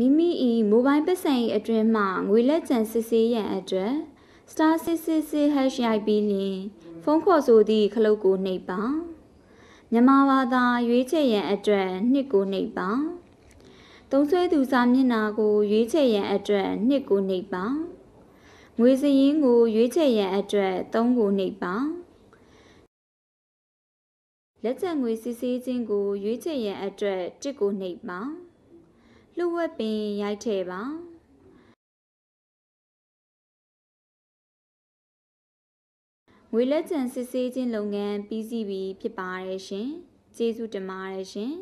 မိမိ၏မိုဘိုင်းပတ်စံ၏အတွင်းမှငွေလက်ကျန်စစ်ဆေးရန်အတွက် star 666 #ရိုက်ပြီးလျင်ဖုန်းခေါ်ဆိုသည့်ခလုတ်ကိုနှိပ်ပါမြန်မာဘာသာရွေးချယ်ရန်အတွက်နှစ်ကိုနှိပ်ပါသုံးဆွဲသူစာမျက်နှာကိုရွေးချယ်ရန်အတွက်နှစ်ကိုနှိပ်ပါငွေစရင်းကိုရွေးချယ်ရန်အတွက်3ကိုနှိပ်ပါလက်ကျန်ငွေစစ်ဆေးခြင်းကိုရွေးချယ်ရန်အတွက်1ကိုနှိပ်ပါလှုပ်ဝက်ပင်ရိုက်ထည့်ပါငွေလက်ကျန်စစ်ဆေးခြင်းလုပ်ငန်းပြီးစီးပြီဖြစ်ပါတယ်ရှင်ကျေးဇူးတင်ပါတယ်ရှင်